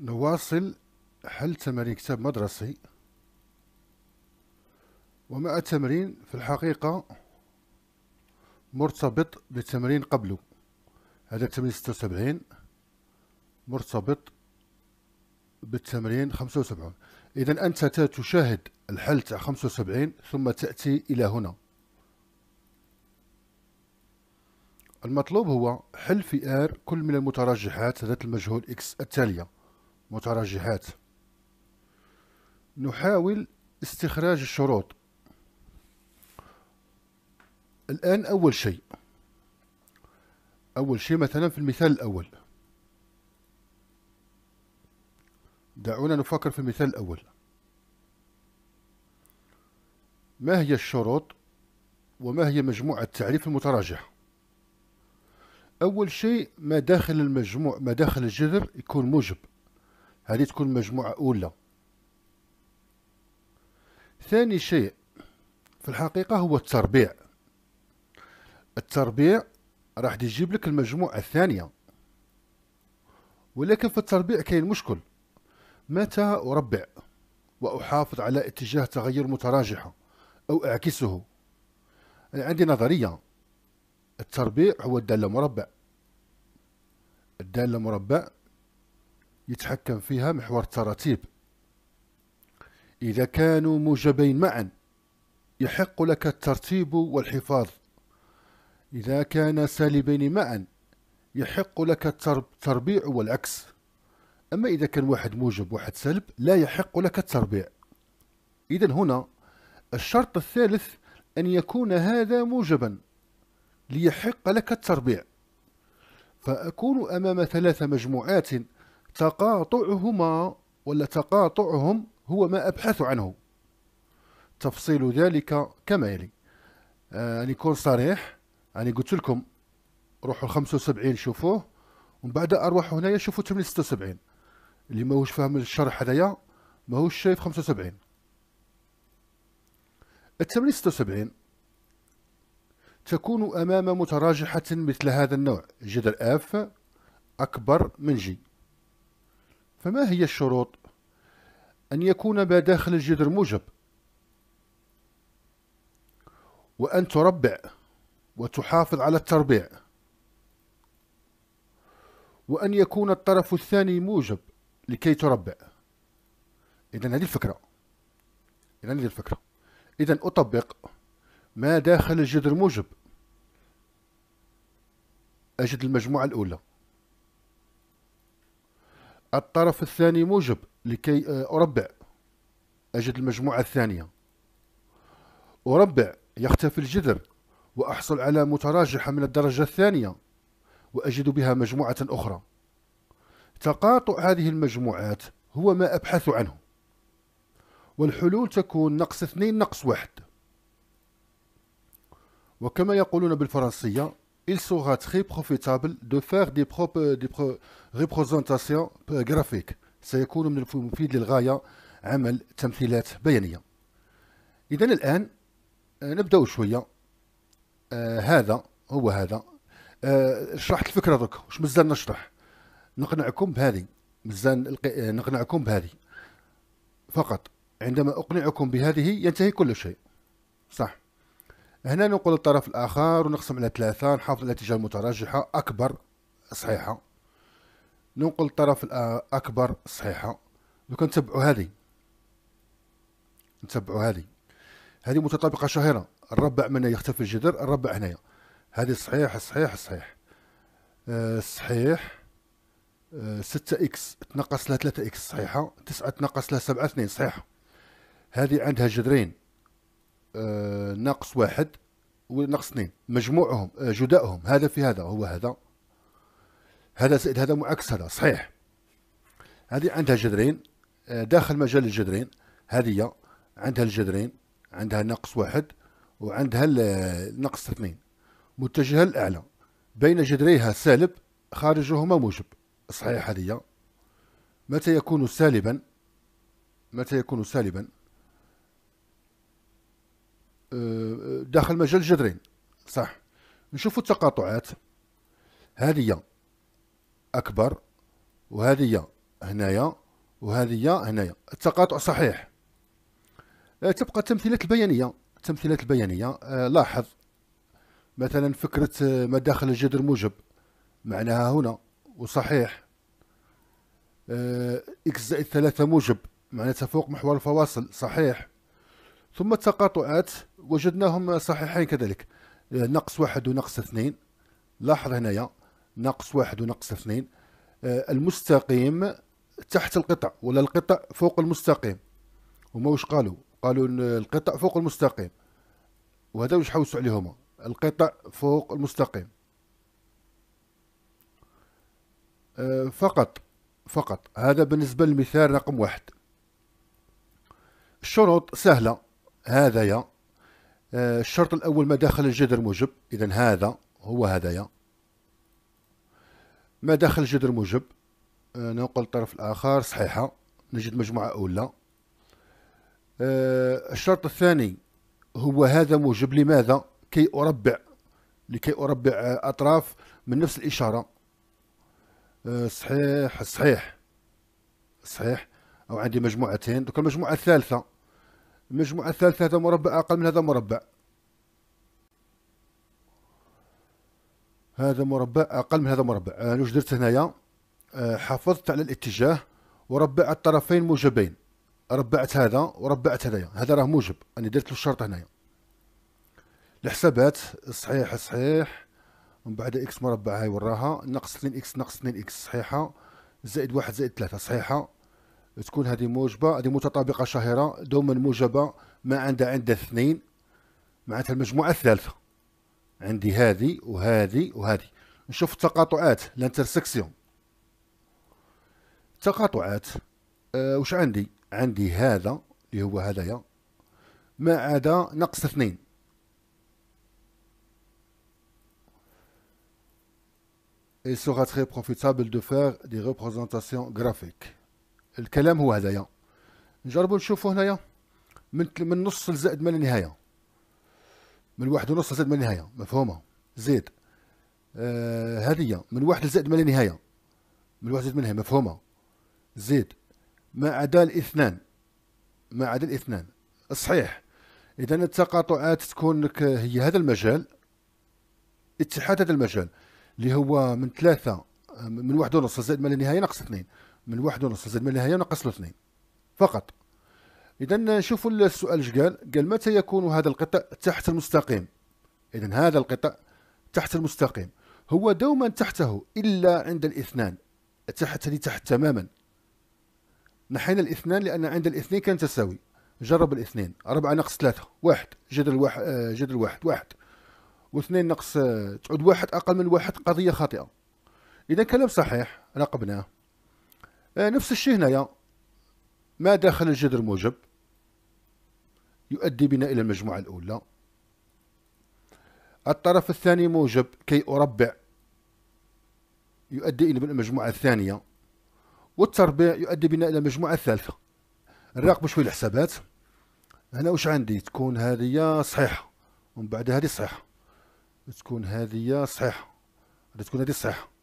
نواصل حل تمارين كتاب مدرسي ومع التمرين في الحقيقة مرتبط بتمرين قبله هذا التمرين ستة وسبعين مرتبط بالتمرين خمسة وسبعون إذا أنت تشاهد الحل تاع خمسة وسبعين ثم تأتي إلى هنا المطلوب هو حل في R كل من المترجحات ذات المجهول X التالية مترجحات نحاول استخراج الشروط الآن أول شيء أول شيء مثلا في المثال الأول دعونا نفكر في المثال الأول ما هي الشروط وما هي مجموعة التعريف المتراجح أول شيء ما داخل المجموع ما داخل الجذر يكون موجب هذه تكون مجموعة أولى ثاني شيء في الحقيقة هو التربيع التربيع راح يجيب لك المجموعة الثانية ولكن في التربيع كاين مشكل متى أربع وأحافظ على اتجاه تغير متراجحة أو أعكسه أنا يعني عندي نظرية التربيع هو الدالة مربع الدالة مربع يتحكم فيها محور التراتيب إذا كانوا موجبين معا يحق لك الترتيب والحفاظ إذا كانا سالبين معا يحق لك التربيع والعكس أما إذا كان واحد موجب واحد سلب لا يحق لك التربيع إذا هنا الشرط الثالث أن يكون هذا موجبا ليحق لك التربيع فأكون أمام ثلاث مجموعات تقاطعهما ولا تقاطعهم هو ما أبحث عنه تفصيل ذلك كما يلي يعني كون صريح يعني قلت لكم روحوا 75 شوفوه ومن بعد اروح هنايا شوفوا 76 اللي ماهوش فاهم الشرح هذايا ماهوش شايف 75 ال 76 تكون أمام متراجحة مثل هذا النوع جذر اف أكبر من جي فما هي الشروط؟ أن يكون ما داخل الجدر موجب وأن تربع وتحافظ على التربيع وأن يكون الطرف الثاني موجب لكي تربع إذا هذه الفكرة إذا هذه الفكرة إذا أطبق ما داخل الجدر موجب أجد المجموعة الأولى الطرف الثاني موجب لكي آه، أربع أجد المجموعة الثانية أربع يختفي الجذر وأحصل على متراجحة من الدرجة الثانية وأجد بها مجموعة أخرى تقاطع هذه المجموعات هو ما أبحث عنه والحلول تكون نقص اثنين نقص واحد وكما يقولون بالفرنسية il sera très profitable de faire des, propres, euh, des représentations euh, graphiques سيكون من المفيد للغاية عمل تمثيلات بيانية إذا الآن آه، نبدأ شوية آه هذا هو هذا آه شرحت الفكرة دوك واش مزال نشرح نقنعكم بهذه مازال آه، نقنعكم بهذه فقط عندما أقنعكم بهذه ينتهي كل شيء صح هنا ننقل الطرف الآخر ونقسم على ثلاثة نحافظ على الاتجاه المتراجحة أكبر صحيحة ننقل الطرف الأكبر صحيحة دوكا نتبعو هذه نتبعو هذه هذه متطابقة شهيرة الربع من يختفي الجذر الربع هنايا هذه صحيح صحيح صحيح أه صحيح أه ستة إكس تنقص لها ثلاثة إكس صحيحة تسعة تنقص لها سبعة اثنين صحيحة هذه عندها جذرين آه، ناقص واحد وناقص اثنين مجموعهم آه، جدائهم هذا في هذا هو هذا هذا زائد هذا معاكس هذا صحيح هذه عندها جذرين آه، داخل مجال الجذرين هذه عندها الجذرين عندها ناقص واحد وعندها ناقص اثنين متجهة للأعلى بين جذريها سالب خارجهما موجب صحيح هذه متى يكون سالبا متى يكون سالبا داخل مجال الجذرين صح نشوفوا التقاطعات هذه اكبر وهذه هنايا وهذه هنايا التقاطع صحيح آه، تبقى التمثيلات البيانيه التمثيلات البيانيه آه، لاحظ مثلا فكره آه، ما داخل الجذر موجب معناها هنا وصحيح اكس زائد ثلاثة موجب معناتها فوق محور الفواصل صحيح ثم التقاطعات وجدناهم صحيحين كذلك آه، نقص واحد ونقص اثنين لاحظ هنايا نقص واحد ونقص اثنين آه، المستقيم تحت القطع ولا القطع فوق المستقيم هما واش قالوا قالوا القطع فوق المستقيم وهذا واش حوسوا عليهم القطع فوق المستقيم آه، فقط فقط هذا بالنسبة للمثال رقم واحد الشروط سهلة هذايا آه، الشرط الأول ما داخل الجذر موجب إذا هذا هو هذايا ما داخل الجذر موجب آه، ننقل الطرف الآخر صحيحة نجد مجموعة أولى آه، الشرط الثاني هو هذا موجب لماذا كي أربع لكي أربع أطراف من نفس الإشارة صحيح صحيح صحيح أو عندي مجموعتين دوك المجموعة الثالثة المجموعة الثالثة هذا مربع أقل من هذا مربع هذا مربع أقل من هذا مربع أنا آه، واش درت هنايا آه، حافظت على الاتجاه وربعت طرفين موجبين ربعت هذا وربعت هذايا هذا راه موجب أنا درت له الشرط هنايا الحسابات صحيح صحيح من بعد اكس مربع هاي وراها ناقص 2 اكس ناقص 2 اكس صحيحة زائد واحد زائد ثلاثة صحيحة تكون هذه موجبه هذه متطابقه شهيره دوما موجبه ما عندها عند اثنين معناتها المجموعه الثالثه عندي هذه وهذه وهذه نشوف التقاطعات الانترسكسيون تقاطعات أه وش عندي عندي هذا اللي هو هذايا ما عدا نقص اثنين Il sera très profitable de faire des représentations graphiques. الكلام هو هذايا نجربوا نشوفوا هنايا من من نص لزائد من النهايه من واحد ونص لزائد من النهايه مفهومه زيد آه هذه من واحد لزائد من النهايه من واحد لزائد من النهايه مفهومه زيد ما عدا الاثنان ما عدا الاثنان صحيح اذا التقاطعات تكون هي هذا المجال اتحاد هذا المجال اللي هو من ثلاثه آه، من واحد ونص زائد من النهايه ناقص اثنين من واحد ونص زاد من النهايه نقص له اثنين فقط اذا نشوفوا السؤال اش قال قال متى يكون هذا القطع تحت المستقيم اذا هذا القطع تحت المستقيم هو دوما تحته الا عند الاثنان تحت تحت تماما نحينا الاثنان لان عند الاثنين كان تساوي جرب الاثنين أربعة ناقص ثلاثة واحد جدل واحد آه، جدل واحد واحد واثنين ناقص آه، تعود واحد أقل من واحد قضية خاطئة إذا كلام صحيح راقبناه آه، نفس الشيء هنايا ما داخل الجذر موجب يؤدي بنا إلى المجموعة الأولى الطرف الثاني موجب كي أربع يؤدي إلى المجموعة الثانية والتربيع يؤدي بنا إلى المجموعة الثالثة نراقب شوية الحسابات هنا واش عندي تكون هذه صحيحة ومن بعد هذه صحيحة تكون هذه صحيحة تكون هذه صحيحة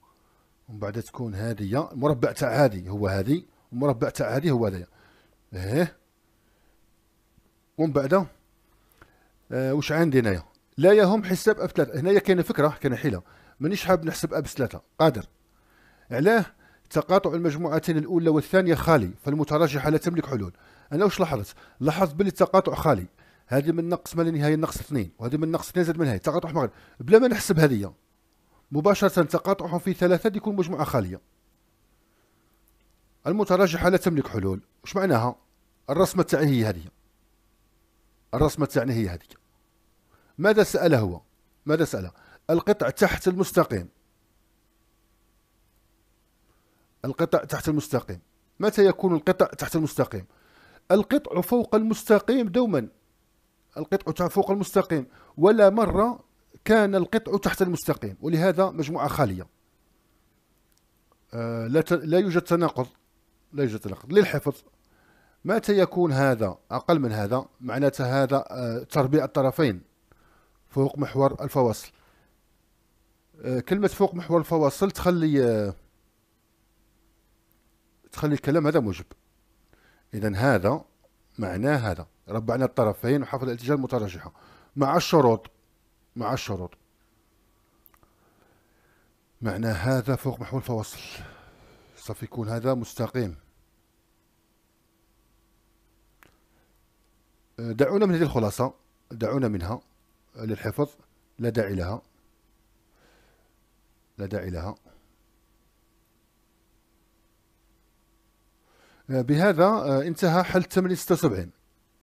ومن بعد تكون هذه المربع تاع هذه هو هذه المربع تاع هذه هو هذايا ايه ومن بعد آه واش عندي هنايا لا يهم حساب اب ثلاثه هنايا كاينه فكره كاينه حيله مانيش حاب نحسب اب ثلاثه قادر علاه تقاطع المجموعتين الاولى والثانيه خالي فالمتراجحه لا تملك حلول انا واش لاحظت لاحظت باللي التقاطع خالي هذه من نقص ما لنهايه نقص اثنين وهذه من نقص اثنين زاد من نهايه تقاطع مغرب بلا ما نحسب هذه مباشرة تقاطعهم في ثلاثة يكون مجموعة خالية المترجحة لا تملك حلول وش معناها الرسمة تاعي هي هذه الرسمة تاعنا هي هذه ماذا سأل هو ماذا سأل القطع تحت المستقيم القطع تحت المستقيم متى يكون القطع تحت المستقيم القطع فوق المستقيم دوما القطع فوق المستقيم ولا مرة كان القطع تحت المستقيم ولهذا مجموعة خالية آه، لا لا يوجد تناقض لا يوجد تناقض للحفظ متى يكون هذا أقل من هذا معناته هذا آه، تربيع الطرفين فوق محور الفواصل آه، كلمة فوق محور الفواصل تخلي تخلي الكلام هذا موجب إذا هذا معناه هذا ربعنا الطرفين وحفظ الاتجاه المترجحة مع الشروط مع الشروط معنى هذا فوق محور الفواصل سوف يكون هذا مستقيم دعونا من هذه الخلاصة دعونا منها للحفظ لا داعي لها لا داعي لها بهذا آه، انتهى حل 876